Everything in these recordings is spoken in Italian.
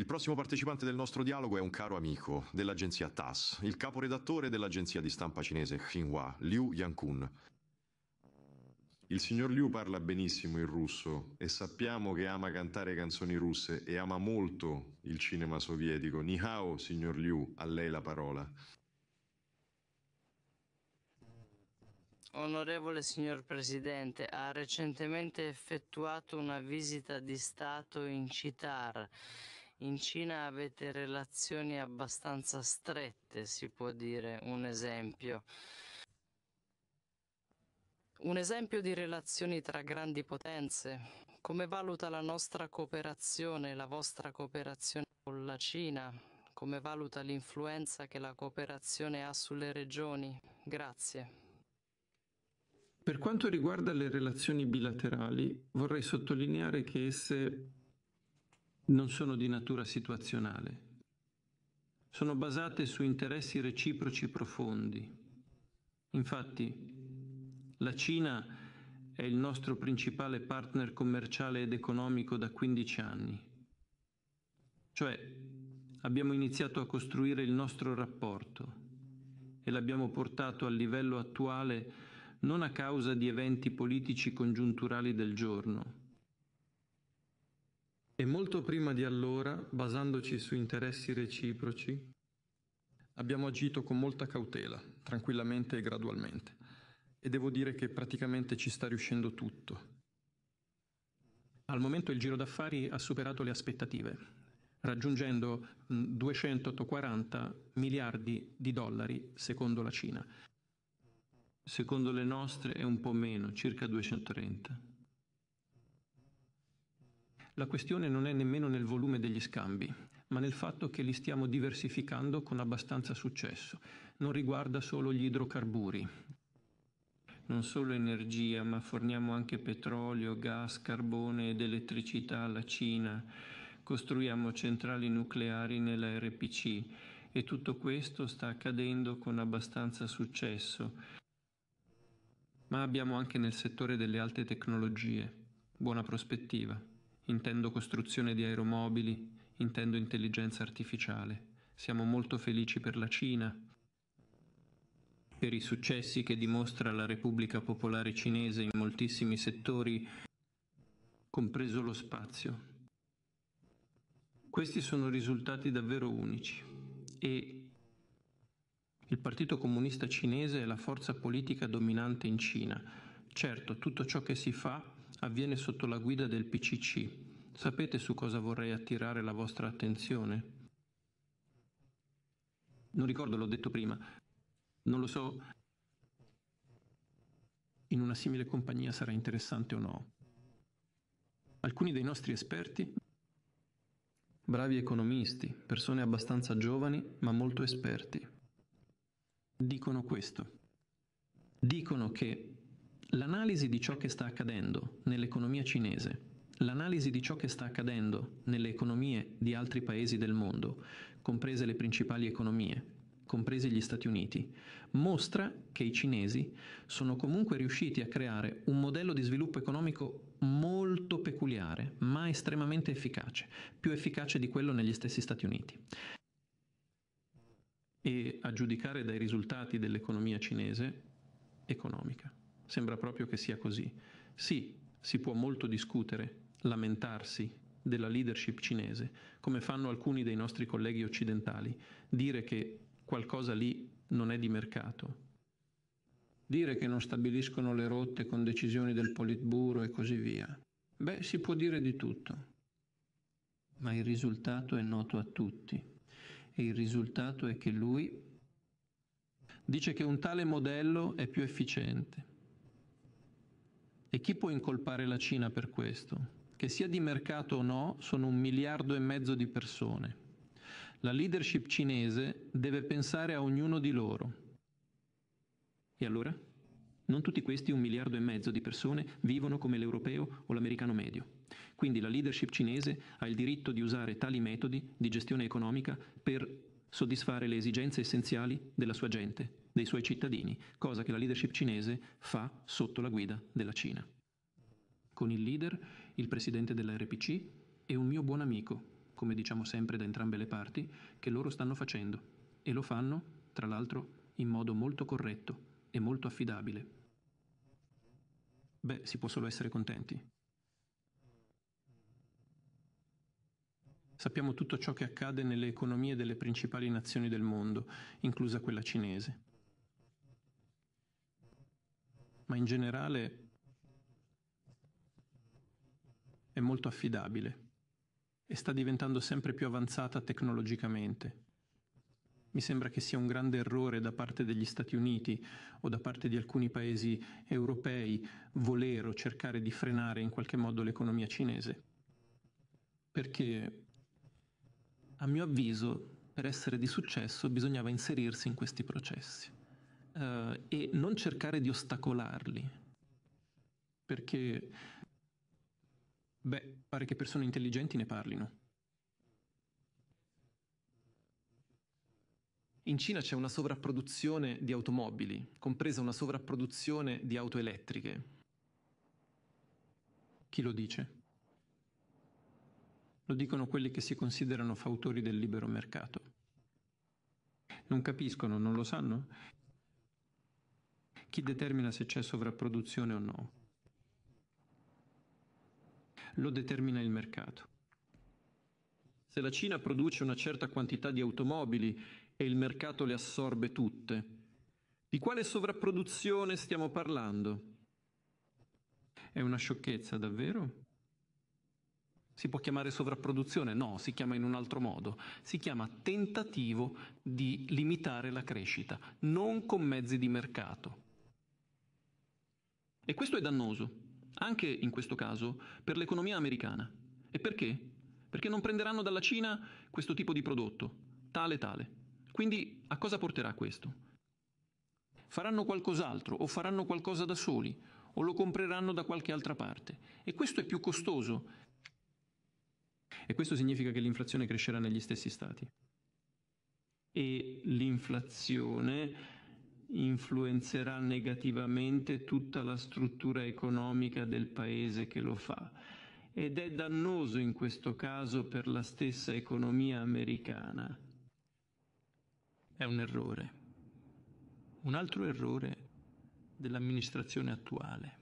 Il prossimo partecipante del nostro dialogo è un caro amico dell'agenzia TAS, il caporedattore dell'agenzia di stampa cinese Xinhua, Liu Yankun. Il signor Liu parla benissimo il russo e sappiamo che ama cantare canzoni russe e ama molto il cinema sovietico. Ni hao, signor Liu, a lei la parola. Onorevole signor Presidente, ha recentemente effettuato una visita di Stato in Citar in Cina avete relazioni abbastanza strette, si può dire un esempio. Un esempio di relazioni tra grandi potenze. Come valuta la nostra cooperazione, la vostra cooperazione con la Cina? Come valuta l'influenza che la cooperazione ha sulle regioni? Grazie. Per quanto riguarda le relazioni bilaterali, vorrei sottolineare che esse non sono di natura situazionale. Sono basate su interessi reciproci profondi. Infatti, la Cina è il nostro principale partner commerciale ed economico da 15 anni. Cioè, abbiamo iniziato a costruire il nostro rapporto e l'abbiamo portato al livello attuale non a causa di eventi politici congiunturali del giorno, e molto prima di allora, basandoci su interessi reciproci, abbiamo agito con molta cautela, tranquillamente e gradualmente. E devo dire che praticamente ci sta riuscendo tutto. Al momento il giro d'affari ha superato le aspettative, raggiungendo 240 miliardi di dollari secondo la Cina. Secondo le nostre è un po' meno, circa 230. La questione non è nemmeno nel volume degli scambi, ma nel fatto che li stiamo diversificando con abbastanza successo. Non riguarda solo gli idrocarburi. Non solo energia, ma forniamo anche petrolio, gas, carbone ed elettricità alla Cina. Costruiamo centrali nucleari nella RPC e tutto questo sta accadendo con abbastanza successo. Ma abbiamo anche nel settore delle alte tecnologie. Buona prospettiva intendo costruzione di aeromobili, intendo intelligenza artificiale. Siamo molto felici per la Cina, per i successi che dimostra la Repubblica Popolare Cinese in moltissimi settori, compreso lo spazio. Questi sono risultati davvero unici e il Partito Comunista Cinese è la forza politica dominante in Cina. Certo, tutto ciò che si fa avviene sotto la guida del PCC. Sapete su cosa vorrei attirare la vostra attenzione? Non ricordo, l'ho detto prima. Non lo so. In una simile compagnia sarà interessante o no. Alcuni dei nostri esperti, bravi economisti, persone abbastanza giovani ma molto esperti, dicono questo. Dicono che L'analisi di ciò che sta accadendo nell'economia cinese, l'analisi di ciò che sta accadendo nelle economie di altri paesi del mondo, comprese le principali economie, compresi gli Stati Uniti, mostra che i cinesi sono comunque riusciti a creare un modello di sviluppo economico molto peculiare, ma estremamente efficace, più efficace di quello negli stessi Stati Uniti. E a giudicare dai risultati dell'economia cinese, economica. Sembra proprio che sia così. Sì, si può molto discutere, lamentarsi della leadership cinese, come fanno alcuni dei nostri colleghi occidentali, dire che qualcosa lì non è di mercato. Dire che non stabiliscono le rotte con decisioni del Politburo e così via. Beh, si può dire di tutto. Ma il risultato è noto a tutti. E il risultato è che lui dice che un tale modello è più efficiente e chi può incolpare la Cina per questo? Che sia di mercato o no, sono un miliardo e mezzo di persone. La leadership cinese deve pensare a ognuno di loro. E allora? Non tutti questi un miliardo e mezzo di persone vivono come l'europeo o l'americano medio. Quindi la leadership cinese ha il diritto di usare tali metodi di gestione economica per soddisfare le esigenze essenziali della sua gente, dei suoi cittadini, cosa che la leadership cinese fa sotto la guida della Cina. Con il leader, il presidente della RPC e un mio buon amico, come diciamo sempre da entrambe le parti, che loro stanno facendo e lo fanno, tra l'altro, in modo molto corretto e molto affidabile. Beh, si può solo essere contenti. Sappiamo tutto ciò che accade nelle economie delle principali nazioni del mondo, inclusa quella cinese. Ma in generale è molto affidabile e sta diventando sempre più avanzata tecnologicamente. Mi sembra che sia un grande errore da parte degli Stati Uniti o da parte di alcuni paesi europei voler o cercare di frenare in qualche modo l'economia cinese, perché a mio avviso, per essere di successo bisognava inserirsi in questi processi eh, e non cercare di ostacolarli, perché, beh, pare che persone intelligenti ne parlino. In Cina c'è una sovrapproduzione di automobili, compresa una sovrapproduzione di auto elettriche. Chi lo dice? Lo dicono quelli che si considerano fautori del libero mercato. Non capiscono, non lo sanno? Chi determina se c'è sovrapproduzione o no? Lo determina il mercato. Se la Cina produce una certa quantità di automobili e il mercato le assorbe tutte, di quale sovrapproduzione stiamo parlando? È una sciocchezza, davvero? Si può chiamare sovrapproduzione? No, si chiama in un altro modo. Si chiama tentativo di limitare la crescita, non con mezzi di mercato. E questo è dannoso, anche in questo caso, per l'economia americana. E perché? Perché non prenderanno dalla Cina questo tipo di prodotto, tale tale. Quindi a cosa porterà questo? Faranno qualcos'altro o faranno qualcosa da soli o lo compreranno da qualche altra parte. E questo è più costoso e questo significa che l'inflazione crescerà negli stessi stati. E l'inflazione influenzerà negativamente tutta la struttura economica del paese che lo fa ed è dannoso in questo caso per la stessa economia americana. È un errore. Un altro errore dell'amministrazione attuale.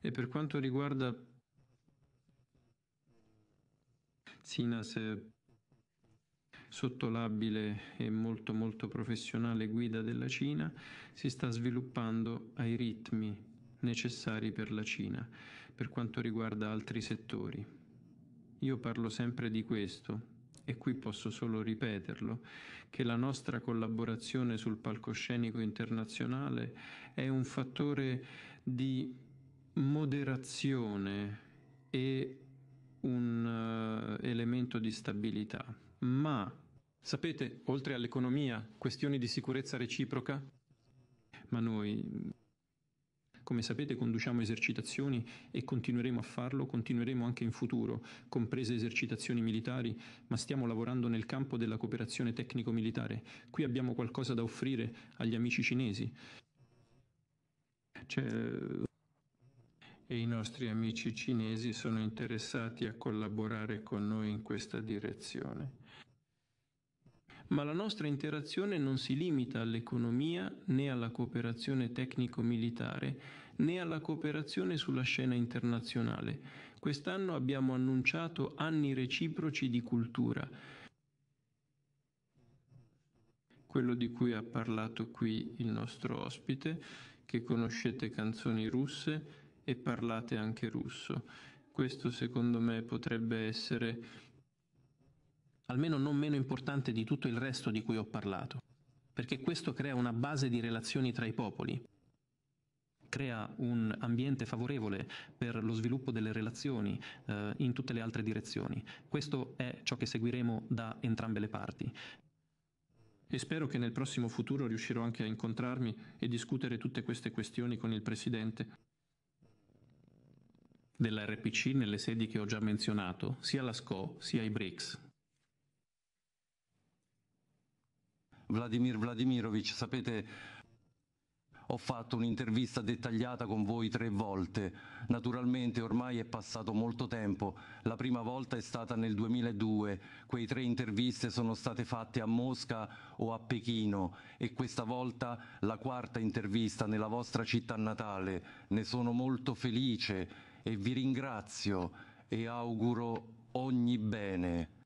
E per quanto riguarda Sinas sotto l'abile e molto molto professionale guida della Cina, si sta sviluppando ai ritmi necessari per la Cina, per quanto riguarda altri settori. Io parlo sempre di questo, e qui posso solo ripeterlo, che la nostra collaborazione sul palcoscenico internazionale è un fattore di moderazione e un elemento di stabilità. Ma sapete, oltre all'economia, questioni di sicurezza reciproca? Ma noi, come sapete, conduciamo esercitazioni e continueremo a farlo, continueremo anche in futuro, comprese esercitazioni militari, ma stiamo lavorando nel campo della cooperazione tecnico-militare. Qui abbiamo qualcosa da offrire agli amici cinesi. C'è e i nostri amici cinesi sono interessati a collaborare con noi in questa direzione. Ma la nostra interazione non si limita all'economia né alla cooperazione tecnico-militare né alla cooperazione sulla scena internazionale. Quest'anno abbiamo annunciato anni reciproci di cultura, quello di cui ha parlato qui il nostro ospite, che conoscete canzoni russe, e parlate anche russo. Questo secondo me potrebbe essere almeno non meno importante di tutto il resto di cui ho parlato, perché questo crea una base di relazioni tra i popoli, crea un ambiente favorevole per lo sviluppo delle relazioni eh, in tutte le altre direzioni. Questo è ciò che seguiremo da entrambe le parti. E spero che nel prossimo futuro riuscirò anche a incontrarmi e discutere tutte queste questioni con il Presidente dell'RPC nelle sedi che ho già menzionato, sia la SCO sia i BRICS. Vladimir Vladimirovic, sapete, ho fatto un'intervista dettagliata con voi tre volte. Naturalmente ormai è passato molto tempo. La prima volta è stata nel 2002. Quei tre interviste sono state fatte a Mosca o a Pechino e questa volta la quarta intervista nella vostra città natale. Ne sono molto felice e vi ringrazio e auguro ogni bene